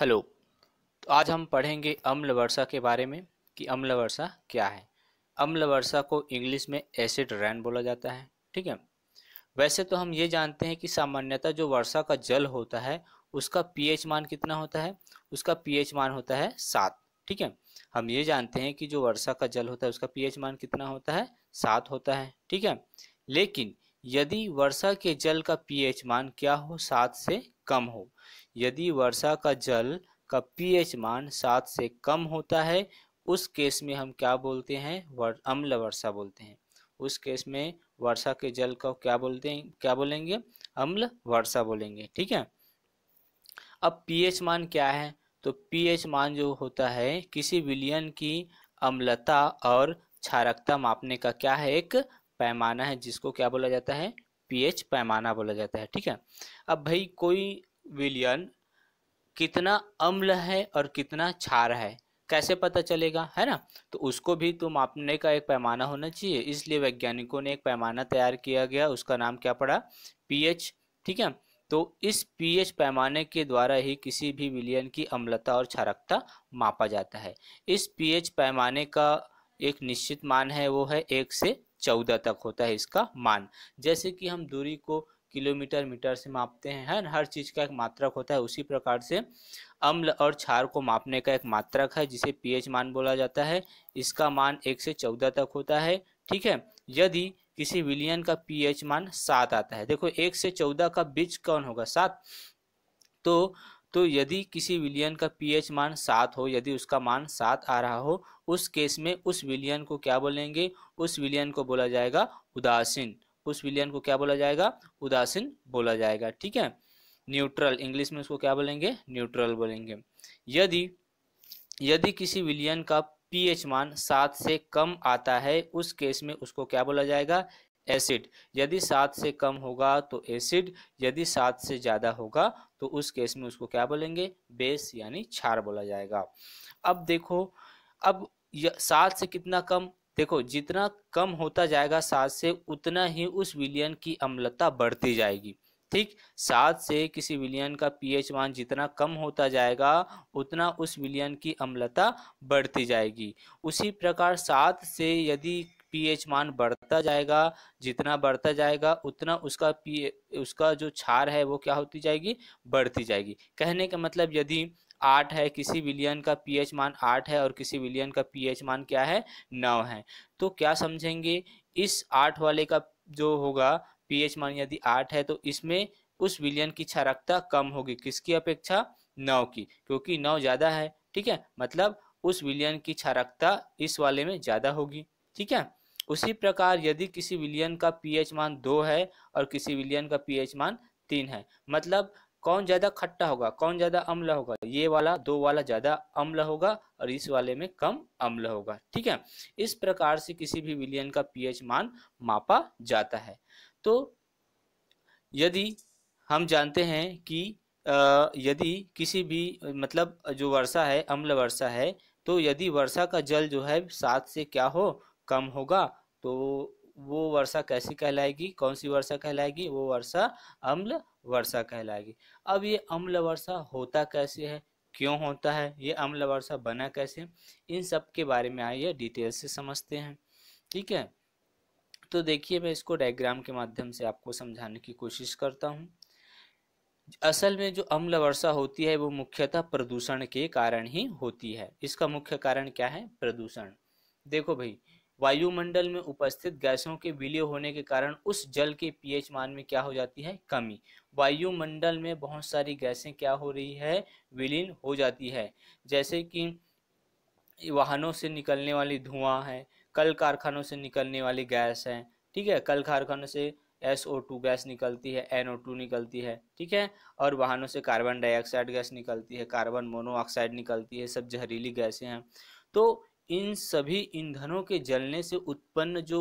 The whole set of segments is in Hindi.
हेलो तो आज हम पढ़ेंगे अम्ल वर्षा के बारे में कि अम्ल वर्षा क्या है अम्ल वर्षा को इंग्लिश में एसिड रैन बोला जाता है ठीक है वैसे तो हम ये जानते हैं कि सामान्यतः जो वर्षा का जल होता है उसका पीएच मान कितना होता है उसका पीएच मान होता है सात ठीक है हम ये जानते हैं कि जो वर्षा का जल होता है उसका पीएच मान कितना होता है सात होता है ठीक है लेकिन यदि वर्षा के जल का पीएच मान क्या हो सात से कम हो यदि वर्षा का जल का पीएच मान सात से कम होता है उस केस में हम क्या बोलते हैं अम्ल वर्षा बोलते हैं उस केस में वर्षा के जल को क्या बोलते हैं क्या बोलेंगे अम्ल वर्षा बोलेंगे ठीक है अब पीएच मान क्या है तो पीएच मान जो होता है किसी विलियन की अम्लता और क्षारकता मापने का क्या है एक पैमाना है जिसको क्या बोला जाता है पीएच पैमाना बोला जाता है ठीक है अब भाई कोई विलियन कितना अम्ल है और कितना क्षार है कैसे पता चलेगा है ना तो उसको भी तो मापने का एक पैमाना होना चाहिए इसलिए वैज्ञानिकों ने एक पैमाना तैयार किया गया उसका नाम क्या पड़ा पीएच ठीक है तो इस पीएच पैमाने के द्वारा ही किसी भी विलियन की अम्लता और क्षारकता मापा जाता है इस पीएच पैमाने का एक निश्चित मान है वो है एक से चौदह तक होता है इसका मान जैसे कि हम दूरी को किलोमीटर मीटर से मापते हैं है हर चीज़ का एक मात्रक होता है उसी प्रकार से अम्ल और क्षार को मापने का एक मात्रक है जिसे पीएच मान बोला जाता है इसका मान एक से चौदह तक होता है ठीक है यदि किसी विलियन का पीएच मान सात आता है देखो एक से चौदह का बीच कौन होगा सात तो तो यदि किसी विलियन का पीएच मान सात हो यदि उसका मान सात आ रहा हो उस केस में उस विलियन को क्या बोलेंगे उस विलियन को बोला जाएगा उदासीन उस विलियन को क्या बोला जाएगा उदासीन बोला जाएगा ठीक है न्यूट्रल इंग्लिश में उसको क्या बोलेंगे न्यूट्रल बोलेंगे यदि यदि किसी विलियन का पीएच मान सात से कम आता है उस केस में उसको क्या बोला जाएगा एसिड यदि सात से कम होगा तो एसिड यदि सात से ज़्यादा होगा तो उस केस में उसको क्या बोलेंगे बेस यानी छार बोला जाएगा अब देखो अब सात से कितना कम देखो जितना कम होता जाएगा सात से उतना ही उस विलियन की अम्लता बढ़ती जाएगी ठीक सात से किसी विलियन का पीएच मान जितना कम होता जाएगा उतना उस विलियन की अम्लता बढ़ती जाएगी उसी प्रकार सात से यदि पीएच मान बढ़ता जाएगा जितना बढ़ता जाएगा उतना उसका पी उसका जो क्षार है वो क्या होती जाएगी बढ़ती जाएगी कहने का मतलब यदि आठ है किसी विलियन का पीएच मान आठ है और किसी विलियन का पीएच मान क्या है नौ है तो क्या समझेंगे इस आठ वाले का जो होगा पीएच मान यदि आठ है तो इसमें उस विलियन की क्षारकता कम होगी किसकी अपेक्षा नौ की क्योंकि नौ ज़्यादा है ठीक है मतलब उस विलियन की क्षारकता इस वाले में ज़्यादा होगी ठीक है उसी प्रकार यदि किसी विलियन का पीएच मान दो है और किसी विलियन का पीएच मान तीन है मतलब कौन ज़्यादा खट्टा होगा कौन ज़्यादा अम्ल होगा ये वाला दो वाला ज़्यादा अम्ल होगा और इस वाले में कम अम्ल होगा ठीक है इस प्रकार से किसी भी विलियन का पीएच मान मापा जाता है तो यदि हम जानते हैं कि यदि किसी भी मतलब जो वर्षा है अम्ल वर्षा है तो यदि वर्षा का जल जो है सात से क्या हो कम होगा तो वो वर्षा कैसी कहलाएगी कौन सी वर्षा कहलाएगी वो वर्षा अम्ल वर्षा कहलाएगी अब ये अम्ल वर्षा होता कैसे है क्यों होता है ये अम्ल वर्षा बना कैसे इन सब के बारे में आइए डिटेल से समझते हैं ठीक है तो देखिए मैं इसको डायग्राम के माध्यम से आपको समझाने की कोशिश करता हूँ असल में जो अम्ल वर्षा होती है वो मुख्यतः प्रदूषण के कारण ही होती है इसका मुख्य कारण क्या है प्रदूषण देखो भाई वायुमंडल में उपस्थित गैसों के विलय होने के कारण उस जल के पीएच मान में क्या हो जाती है कमी वायुमंडल में बहुत सारी गैसें क्या हो रही है विलीन हो जाती है जैसे कि वाहनों से निकलने वाली धुआं है कल कारखानों से निकलने वाली गैस है ठीक है कल कारखानों से एस ओ टू गैस निकलती है एन ओ टू निकलती है ठीक है और वाहनों से कार्बन डाइऑक्साइड गैस निकलती है कार्बन मोनोऑक्साइड निकलती है सब जहरीली गैसें हैं तो इन सभी ईंधनों के जलने से उत्पन्न जो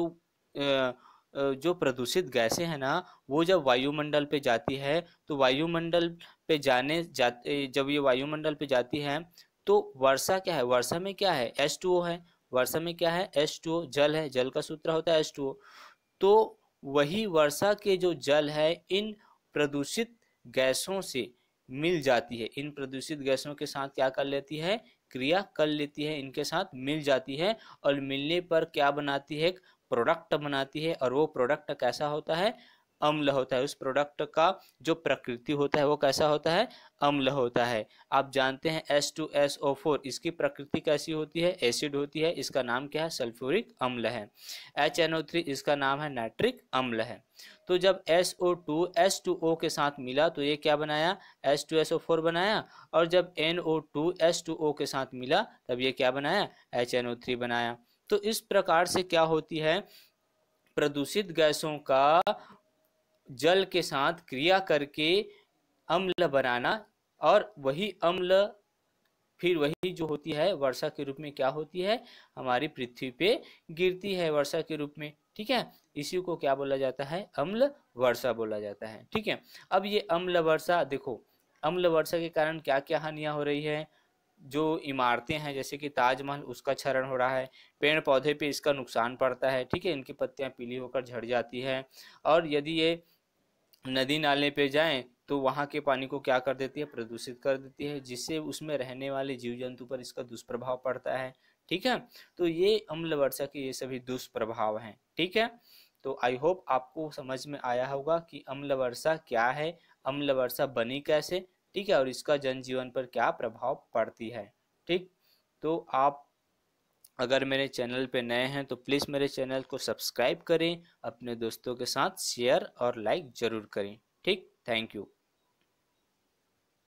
जो प्रदूषित गैसें हैं ना वो जब वायुमंडल पे जाती है तो वायुमंडल पे जाने जाते जब ये वायुमंडल पे जाती है तो वर्षा क्या है वर्षा में क्या है एस टू ओ है वर्षा में क्या है एस टू ओ जल है जल का सूत्र होता है एस टू ओ तो वही वर्षा के जो जल है इन प्रदूषित गैसों से मिल जाती है इन प्रदूषित गैसों के साथ क्या कर लेती है क्रिया कर लेती है इनके साथ मिल जाती है और मिलने पर क्या बनाती है प्रोडक्ट बनाती है और वो प्रोडक्ट कैसा होता है अम्ल होता है उस प्रोडक्ट का जो प्रकृति होता है वो कैसा होता है अम्ल होता है आप जानते हैं S two S O four इसकी प्रकृति कैसी होती है एसिड होती है इसका नाम क्या है सल्फ्यूरिक अम्ल है एच एन ओ थ्री इसका नाम है नाइट्रिक अम्ल है तो जब S O two S two O के साथ मिला तो ये क्या बनाया S two S O four बनाया और जब N O two S two O के साथ मिला तब ये क्या बनाया एच एन ओ थ्री बनाया तो इस प्रकार से क्या होती है प्रदूषित गैसों का जल के साथ क्रिया करके अम्ल बनाना और वही अम्ल फिर वही जो होती है वर्षा के रूप में क्या होती है हमारी पृथ्वी पे गिरती है वर्षा के रूप में ठीक है इसी को क्या बोला जाता है अम्ल वर्षा बोला जाता है ठीक है अब ये अम्ल वर्षा देखो अम्ल वर्षा के कारण क्या क्या हानियां हो रही है जो इमारतें हैं जैसे कि ताजमहल उसका क्षरण हो रहा है पेड़ पौधे पे इसका नुकसान पड़ता है ठीक है इनकी पत्तियां पीली होकर झड़ जाती है और यदि ये नदी नाले पे जाएं तो वहाँ के पानी को क्या कर देती है प्रदूषित कर देती है जिससे उसमें रहने वाले जीव जंतु पर इसका दुष्प्रभाव पड़ता है ठीक है तो ये अम्ल वर्षा के ये सभी दुष्प्रभाव हैं ठीक है तो आई होप आपको समझ में आया होगा कि अम्ल वर्षा क्या है अम्ल वर्षा बनी कैसे ठीक है और इसका जनजीवन पर क्या प्रभाव पड़ती है ठीक तो आप अगर मेरे चैनल पे नए हैं तो प्लीज़ मेरे चैनल को सब्सक्राइब करें अपने दोस्तों के साथ शेयर और लाइक ज़रूर करें ठीक थैंक यू